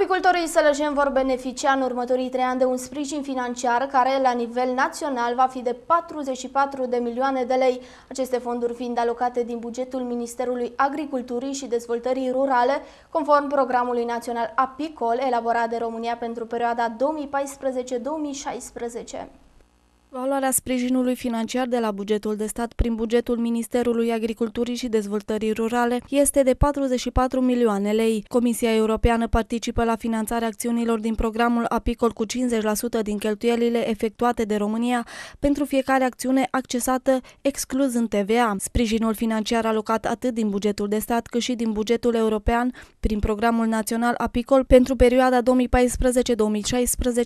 Apicultorii Sălăjen vor beneficia în următorii trei ani de un sprijin financiar care, la nivel național, va fi de 44 de milioane de lei, aceste fonduri fiind alocate din bugetul Ministerului Agriculturii și Dezvoltării Rurale, conform programului național Apicol, elaborat de România pentru perioada 2014-2016. Valoarea sprijinului financiar de la bugetul de stat prin bugetul Ministerului Agriculturii și Dezvoltării Rurale este de 44 milioane lei. Comisia Europeană participă la finanțarea acțiunilor din programul Apicol cu 50% din cheltuielile efectuate de România pentru fiecare acțiune accesată exclus în TVA. Sprijinul financiar alocat atât din bugetul de stat cât și din bugetul european prin programul național Apicol pentru perioada 2014-2016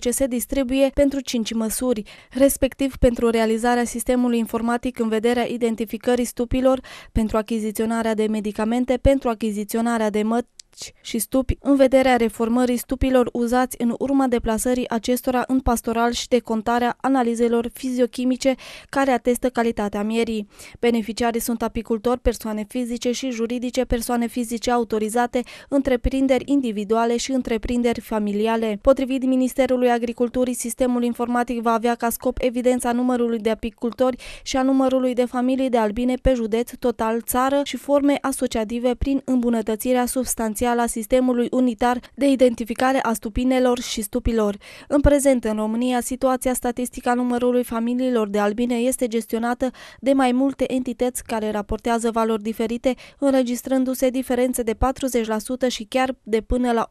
se distribuie pentru 5 măsuri, respectiv activ pentru realizarea sistemului informatic în vederea identificării stupilor, pentru achiziționarea de medicamente, pentru achiziționarea de măt, stâlci și stupi în vederea reformării stupilor uzați în urma deplasării acestora în pastoral și de contarea analizelor fiziochimice care atestă calitatea mierii. Beneficiarii sunt apicultori, persoane fizice și juridice, persoane fizice autorizate, întreprinderi individuale și întreprinderi familiale. Potrivit Ministerului Agriculturii, sistemul informatic va avea ca scop evidența numărului de apicultori și a numărului de familii de albine pe județ, total țară și forme asociative prin îmbunătățirea substanțială esențială a sistemului unitar de identificare a stupinelor și stupilor. În prezent, în România, situația statistică a numărului familiilor de albine este gestionată de mai multe entități care raportează valori diferite, înregistrându-se diferențe de 40% și chiar de până la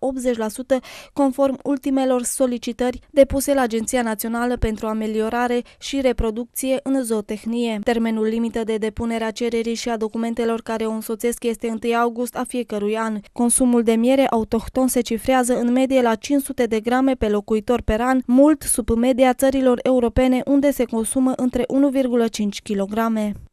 80% conform ultimelor solicitări depuse la Agenția Națională pentru Ameliorare și Reproducție în Zootehnie. Termenul limită de depunere a cererii și a documentelor care o însoțesc este 1 august a fiecărui an. Consum Consumul de miere autohton se cifrează în medie la 500 de grame pe locuitor per an, mult sub media țărilor europene unde se consumă între 1,5 kg.